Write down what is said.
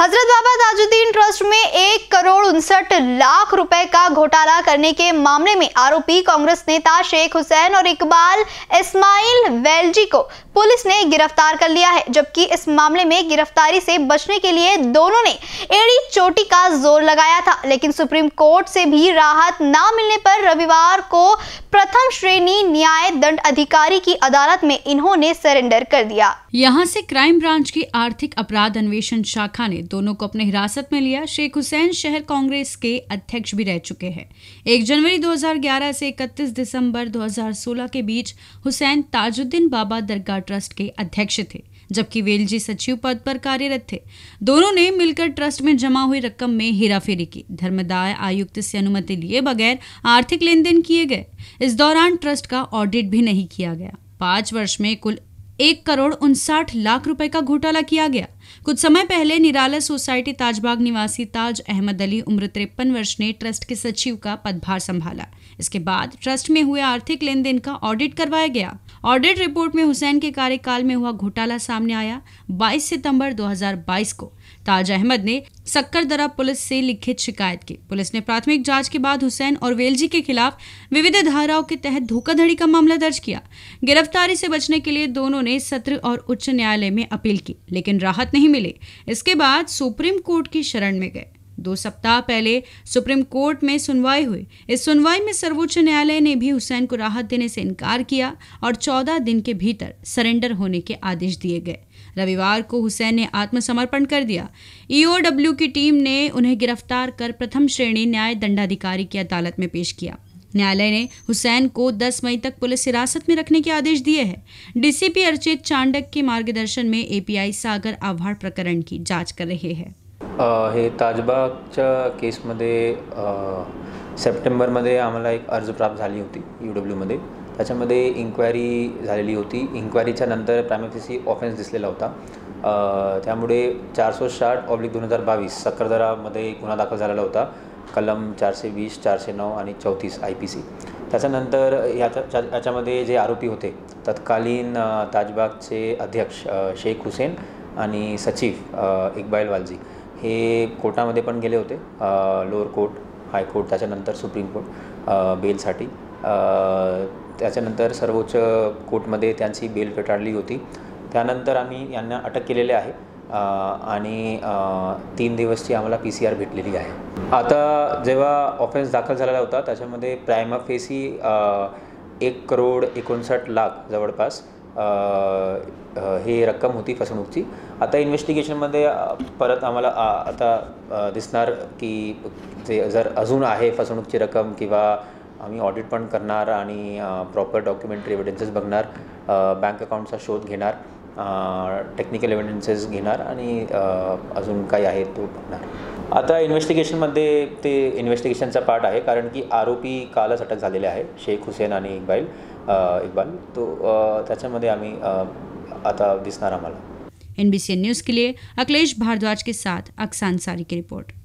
हजरत बाबा ताजुद्दीन ट्रस्ट में एक करोड़ उनसठ लाख रुपए का घोटाला करने के मामले में आरोपी कांग्रेस नेता शेख हुसैन और इकबाल इस्माइल वेलजी को पुलिस ने गिरफ्तार कर लिया है जबकि इस मामले में गिरफ्तारी से बचने के लिए दोनों ने एडी चोटी का जोर लगाया था लेकिन सुप्रीम कोर्ट से भी राहत न मिलने पर रविवार को प्रथम श्रेणी न्याय दंड अधिकारी की अदालत में इन्होंने सरेंडर कर दिया यहाँ से क्राइम ब्रांच की आर्थिक अपराध अन्वेषण शाखा ने दोनों को अपने हिरासत में लिया शेख हुसैन शहर कांग्रेस के अध्यक्ष भी रह चुके हैं एक जनवरी 2011 से 31 दिसंबर 2016 के बीच हुसैन ताजुद्दीन बाबा दरगाह ट्रस्ट के अध्यक्ष थे जबकि वेल जी सचिव पद पर कार्यरत थे दोनों ने मिलकर ट्रस्ट में जमा हुई रकम में हेराफेरी की धर्मदाय आयुक्त से अनुमति लिए बगैर आर्थिक लेन देन किए गए इस दौरान ट्रस्ट का ऑडिट भी नहीं किया गया पांच वर्ष में कुल एक करोड़ उनसाठ लाख रुपए का घोटाला किया गया कुछ समय पहले निराला सोसाइटी ताजबाग निवासी ताज अहमद अली उम्र तिरपन वर्ष ने ट्रस्ट के सचिव का पदभार संभाला इसके बाद ट्रस्ट में हुए आर्थिक लेन देन का ऑडिट करवाया गया ऑडिट रिपोर्ट में हुसैन के कार्यकाल में हुआ घोटाला सामने आया 22 सितंबर 2022 को ताज अहमद ने सक्करदरा पुलिस से लिखित शिकायत की पुलिस ने प्राथमिक जांच के बाद हुसैन और वेलजी के खिलाफ विविध धाराओं के तहत धोखाधड़ी का मामला दर्ज किया गिरफ्तारी से बचने के लिए दोनों ने सत्र और उच्च न्यायालय में अपील की लेकिन राहत नहीं मिले इसके बाद सुप्रीम कोर्ट की शरण में गए दो सप्ताह पहले सुप्रीम कोर्ट में सुनवाई हुई इस सुनवाई में सर्वोच्च न्यायालय ने भी हुसैन को राहत देने से इनकार किया और 14 दिन के भीतर सरेंडर होने के आदेश दिए गए रविवार को हुसैन ने आत्मसमर्पण कर दिया ईओडब्ल्यू e की टीम ने उन्हें गिरफ्तार कर प्रथम श्रेणी न्याय दंडाधिकारी की अदालत में पेश किया न्यायालय ने हुसैन को 10 मई तक पुलिस हिरासत में रखने के आदेश दिए हैं डीसीपी अर्चित चांडक के मार्गदर्शन में एपीआई सागर आभार प्रकरण की जांच कर रहे हैं हे ताजबागच्या केसमध्ये सप्टेंबरमध्ये आम्हाला एक अर्ज प्राप्त झाली होती यू डब्ल्यूमध्ये त्याच्यामध्ये इन्क्वायरी झालेली होती इन्क्वायरीच्या नंतर प्रायमॅक्सिसी ऑफेन्स दिसलेला होता त्यामुळे चारशे साठ ऑब्लिक दोन हजार बावीस सक्करदरामध्ये गुन्हा दाखल झालेला होता कलम चारशे वीस चारशे नऊ आणि चौतीस आय पी सी त्याच्यानंतर याच्या याच्यामध्ये जे आरोपी होते तत्कालीन ताजबागचे अध्यक्ष शेख हुसेन आणि सचिव इक्बाईल वालजी हे कोर्टामध्ये पण गेले होते लोअर कोर्ट हायकोर्ट त्याच्यानंतर सुप्रीम कोर्ट बेलसाठी त्याच्यानंतर सर्वोच्च कोर्टमध्ये त्यांची बेल फेटाळली होती त्यानंतर आम्ही यांना अटक केलेली आहे आणि तीन दिवसची आम्हाला पी सी आर भेटलेली आहे आता जेव्हा ऑफेन्स दाखल झालेला होता त्याच्यामध्ये फेस फेसी एक करोड एकोणसाठ लाख जवळपास हे रक्कम होती फसवणूकची आता इन्व्हेस्टिगेशनमध्ये परत आम्हाला आता दिसणार की जे जर अजून आहे फसवणूकची रक्कम किंवा आम्ही ऑडिट पण करणार आणि प्रॉपर डॉक्युमेंटरी एव्हिडन्सेस बघणार बँक अकाउंटचा शोध घेणार टेक्निकल एव्हिडन्सेस घेणार आणि अजून काय आहे तो बघणार आता इन्व्हेस्टिगेशनमध्ये ते इन्व्हेस्टिगेशनचा पार्ट आहे कारण की आरोपी कालच अटक झालेले आहे शेख हुसेन आणि इक्बाईल इक्बाल तो त्याच्यामध्ये आम्ही आता दिसणार आम्हाला एन न्यूज़ के लिए अखिलेश भारद्वाज के साथ अक्सान सारी की रिपोर्ट